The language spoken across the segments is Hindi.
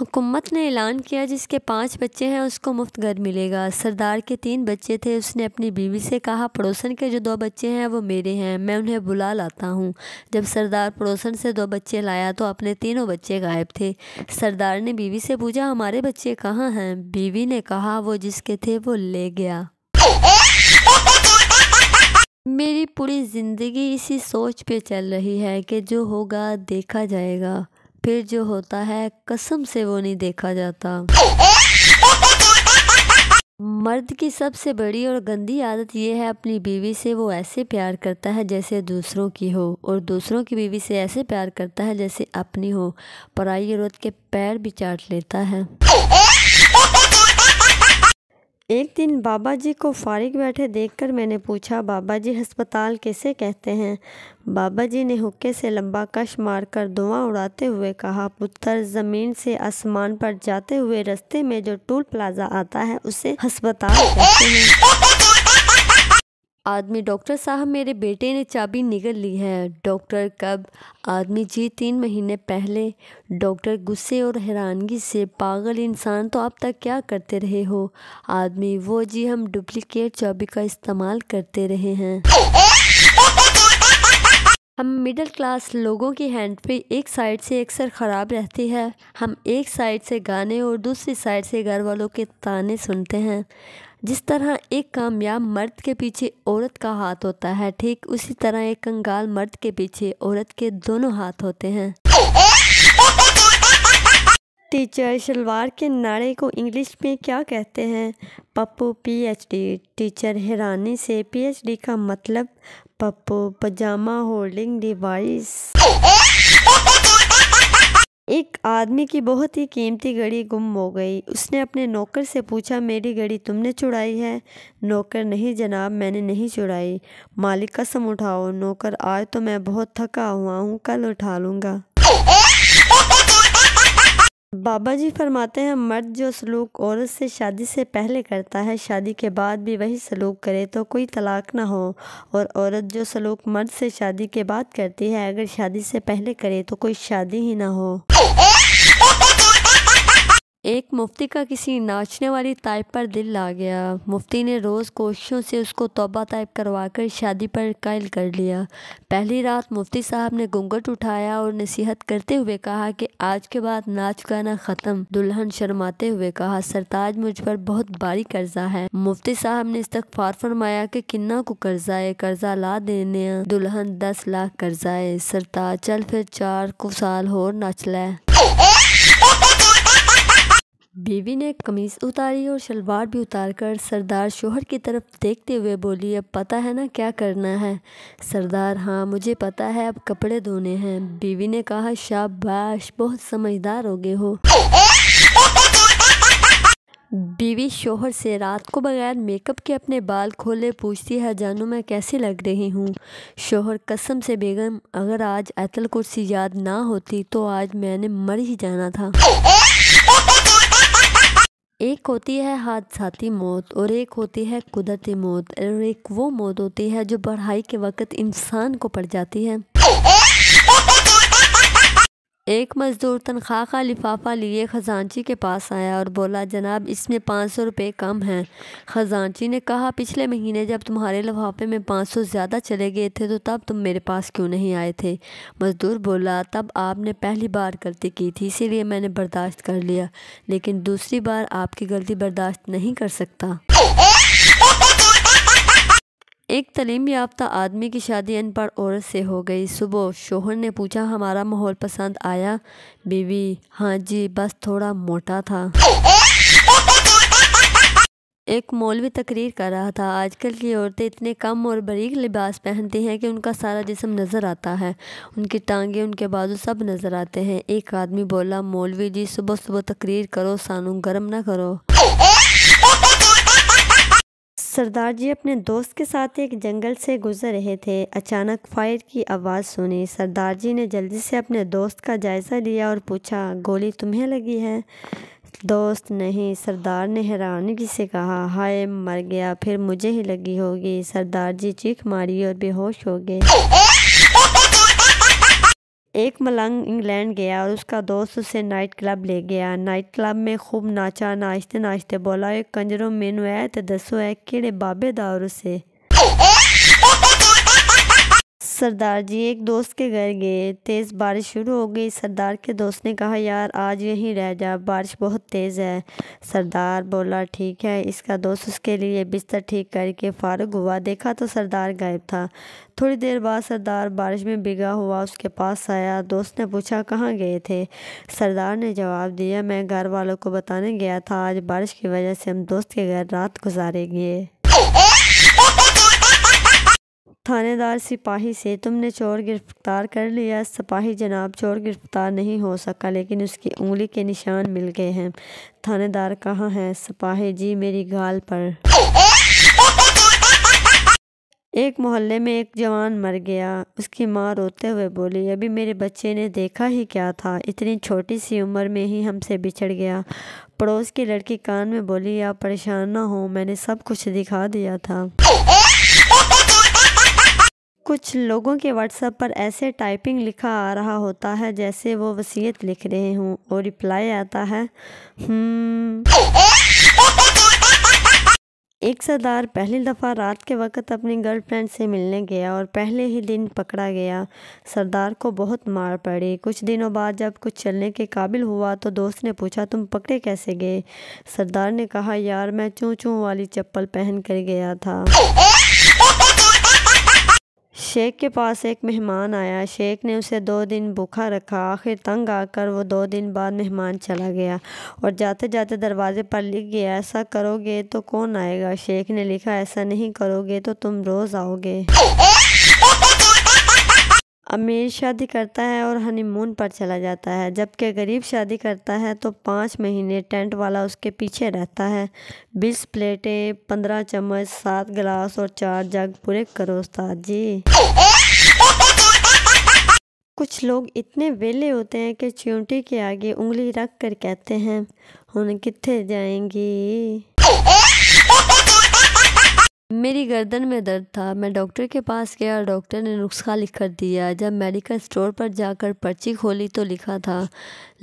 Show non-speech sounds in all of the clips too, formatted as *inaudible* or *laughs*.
हुकूमत ने ऐलान किया जिसके पांच बच्चे हैं उसको मुफ्त घर मिलेगा सरदार के तीन बच्चे थे उसने अपनी बीवी से कहा पड़ोसन के जो दो बच्चे हैं वो मेरे हैं मैं उन्हें बुला लाता हूँ जब सरदार पड़ोसन से दो बच्चे लाया तो अपने तीनों बच्चे गायब थे सरदार ने बीवी से पूछा हमारे बच्चे कहाँ हैं बीवी ने कहा वो जिसके थे वो ले गया मेरी पूरी ज़िंदगी इसी सोच पे चल रही है कि जो होगा देखा जाएगा फिर जो होता है कसम से वो नहीं देखा जाता मर्द की सबसे बड़ी और गंदी आदत यह है अपनी बीवी से वो ऐसे प्यार करता है जैसे दूसरों की हो और दूसरों की बीवी से ऐसे प्यार करता है जैसे अपनी हो पराई औरत के पैर भी चाट लेता है एक दिन बाबा जी को फारिग बैठे देखकर मैंने पूछा बाबा जी हस्पताल किसे कहते हैं बाबा जी ने हुक्के से लंबा कश मारकर धुआं उड़ाते हुए कहा पुत्र ज़मीन से आसमान पर जाते हुए रास्ते में जो टूल प्लाजा आता है उसे हस्पताल कहते हैं आदमी डॉक्टर साहब मेरे बेटे ने चाबी निगल ली है डॉक्टर कब आदमी जी तीन महीने पहले डॉक्टर गुस्से और हैरानगी से पागल इंसान तो आप तक क्या करते रहे हो आदमी वो जी हम डुप्लिकेट चाबी का इस्तेमाल करते रहे हैं हम मिडिल क्लास लोगों की हैंड पे एक साइड से अक्सर ख़राब रहती है हम एक साइड से गाने और दूसरी साइड से घर वालों के ताने सुनते हैं जिस तरह एक कामयाब मर्द के पीछे औरत का हाथ होता है ठीक उसी तरह एक कंगाल मर्द के पीछे औरत के दोनों हाथ होते हैं टीचर शलवार के नारे को इंग्लिश में क्या कहते हैं पप्पू पीएचडी टीचर हैरानी से पीएचडी का मतलब पप्पू पजामा होल्डिंग डिवाइस एक आदमी की बहुत ही कीमती घड़ी गुम हो गई उसने अपने नौकर से पूछा मेरी घड़ी तुमने चुराई है नौकर नहीं जनाब मैंने नहीं चुराई मालिक कसम उठाओ नौकर आज तो मैं बहुत थका हुआ हूँ कल उठा लूँगा बाबा जी फरमाते हैं मर्द जो सलूक औरत से शादी से पहले करता है शादी के बाद भी वही सलूक करे तो कोई तलाक ना हो और औरत जो सलूक मर्द से शादी के बाद करती है अगर शादी से पहले करे तो कोई शादी ही ना हो एक मुफ्ती का किसी नाचने वाली ताइप पर दिल आ गया मुफ्ती ने रोज़ कोशिशों से उसको तोबा ताइप करवा कर शादी पर कायल कर लिया पहली रात मुफ्ती साहब ने घूंघट उठाया और नसीहत करते हुए कहा कि आज के बाद नाच गाना ख़त्म दुल्हन शर्माते हुए कहा सरताज मुझ पर बहुत भारी कर्जा है मुफ्ती साहब ने इस्तफार फरमाया कि किन्ना को कर्जा है कर्जा ला देने दुल्हन दस लाख कर्जा है सरताज चल फिर चार को साल और नाच लाए बीवी ने कमीज़ उतारी और शलवार भी उतार कर सरदार शोहर की तरफ देखते हुए बोली अब पता है ना क्या करना है सरदार हाँ मुझे पता है अब कपड़े धोने हैं बीवी ने कहा शाबाश बहुत समझदार हो गए हो बीवी शोहर से रात को बगैर मेकअप के अपने बाल खोले पूछती है जानू मैं कैसे लग रही हूँ शोहर कसम से बेगम अगर आज ऐतल कुर्सी याद ना होती तो आज मैंने मर ही जाना था एक होती है हादसाती मौत और एक होती है कुदरती मौत और एक वो मौत होती है जो बढ़ाई के वक्त इंसान को पड़ जाती है एक मज़दूर तनख्वाह का लिफाफा लिए खजांची के पास आया और बोला जनाब इसमें पाँच सौ रुपये कम हैं खजांची ने कहा पिछले महीने जब तुम्हारे लिफाफे में पाँच सौ ज़्यादा चले गए थे तो तब तुम मेरे पास क्यों नहीं आए थे मज़दूर बोला तब आपने पहली बार गलती की थी इसीलिए मैंने बर्दाश्त कर लिया लेकिन दूसरी बार आपकी गलती बर्दाश्त नहीं कर सकता एक तलीम याफ्ता आदमी की शादी अनपढ़ औरत से हो गई सुबह शोहर ने पूछा हमारा माहौल पसंद आया बीवी हाँ जी बस थोड़ा मोटा था एक मौलवी तकरीर कर रहा था आजकल की औरतें इतने कम और बरीक लिबास पहनती हैं कि उनका सारा जिसम नज़र आता है उनकी टांगे उनके बाजू सब नज़र आते हैं एक आदमी बोला मौलवी जी सुबह सुबह तकरीर करो सानू गर्म ना करो सरदार जी अपने दोस्त के साथ एक जंगल से गुजर रहे थे अचानक फायर की आवाज़ सुनी सरदार जी ने जल्दी से अपने दोस्त का जायज़ा लिया और पूछा गोली तुम्हें लगी है दोस्त नहीं सरदार ने हैरानगी से कहा हाय मर गया फिर मुझे ही लगी होगी सरदार जी चीख मारी और बेहोश हो गए एक मलंग इंग्लैंड गया और उसका दोस्त उसे नाइट क्लब ले गया नाइट क्लब में खूब नाचा नाचते नाचते बोला ए कंजरो मेनू है तो दसो है किड़े बाबे दा और उसे सरदार जी एक दोस्त के घर गए तेज़ बारिश शुरू हो गई सरदार के दोस्त ने कहा यार आज यहीं रह जा बारिश बहुत तेज़ है सरदार बोला ठीक है इसका दोस्त उसके लिए बिस्तर ठीक करके फारग हुआ देखा तो सरदार गायब था थोड़ी देर बाद सरदार बारिश में भिगा हुआ उसके पास आया दोस्त ने पूछा कहाँ गए थे सरदार ने जवाब दिया मैं घर वालों को बताने गया था आज बारिश की वजह से हम दोस्त के घर रात गुजारेंगे *laughs* थानेदार सिपाही से तुमने चोर गिरफ़्तार कर लिया सिपाही जनाब चोर गिरफ़्तार नहीं हो सका लेकिन उसकी उंगली के निशान मिल गए हैं थानेदार कहाँ है सिपाही जी मेरी गाल पर एक मोहल्ले में एक जवान मर गया उसकी माँ रोते हुए बोली अभी मेरे बच्चे ने देखा ही क्या था इतनी छोटी सी उम्र में ही हमसे बिछड़ गया पड़ोस की लड़की कान में बोली आप परेशान ना हो मैंने सब कुछ दिखा दिया था कुछ लोगों के व्हाट्सएप पर ऐसे टाइपिंग लिखा आ रहा होता है जैसे वो वसीयत लिख रहे हों और रिप्लाई आता है हम्म। एक सरदार पहली दफ़ा रात के वक्त अपनी गर्लफ्रेंड से मिलने गया और पहले ही दिन पकड़ा गया सरदार को बहुत मार पड़ी कुछ दिनों बाद जब कुछ चलने के काबिल हुआ तो दोस्त ने पूछा तुम पकड़े कैसे गए सरदार ने कहा यार मैं चूँ चूँ वाली चप्पल पहन कर गया था शेख के पास एक मेहमान आया शेख ने उसे दो दिन भूखा रखा आखिर तंग आकर वो दो दिन बाद मेहमान चला गया और जाते जाते दरवाज़े पर लिख गया ऐसा करोगे तो कौन आएगा शेख ने लिखा ऐसा नहीं करोगे तो तुम रोज़ आओगे अमीर शादी करता है और हनीमून पर चला जाता है जबकि गरीब शादी करता है तो पाँच महीने टेंट वाला उसके पीछे रहता है बीस प्लेटें पंद्रह चम्मच सात गिलास और चार जग पूरे करो उस्ताद जी कुछ लोग इतने वेले होते हैं कि चिंटी के आगे उंगली रख कर कहते हैं हम कितने जाएंगी मेरी गर्दन में दर्द था मैं डॉक्टर के पास गया और डॉक्टर ने नुस्खा लिख कर दिया जब मेडिकल स्टोर पर जाकर पर्ची खोली तो लिखा था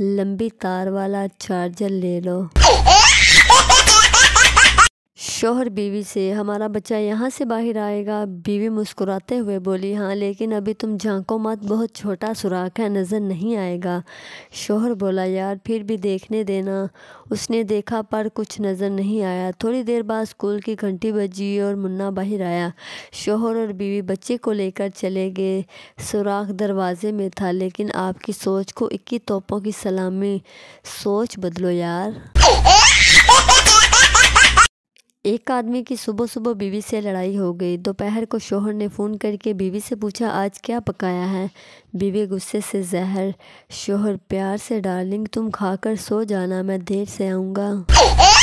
लंबी तार वाला चार्जर ले लो शोहर बीवी से हमारा बच्चा यहाँ से बाहर आएगा बीवी मुस्कुराते हुए बोली हाँ लेकिन अभी तुम झांको मत बहुत छोटा सुराख है नज़र नहीं आएगा शोहर बोला यार फिर भी देखने देना उसने देखा पर कुछ नज़र नहीं आया थोड़ी देर बाद स्कूल की घंटी बजी और मुन्ना बाहर आया शोहर और बीवी बच्चे को लेकर चले गए सुराख दरवाजे में था लेकिन आपकी सोच को इक्की तोपों की सलामी सोच बदलो यार एक आदमी की सुबह सुबह बीवी से लड़ाई हो गई दोपहर को शोहर ने फ़ोन करके बीवी से पूछा आज क्या पकाया है बीवी गुस्से से जहर शोहर प्यार से डार्लिंग तुम खाकर सो जाना मैं देर से आऊँगा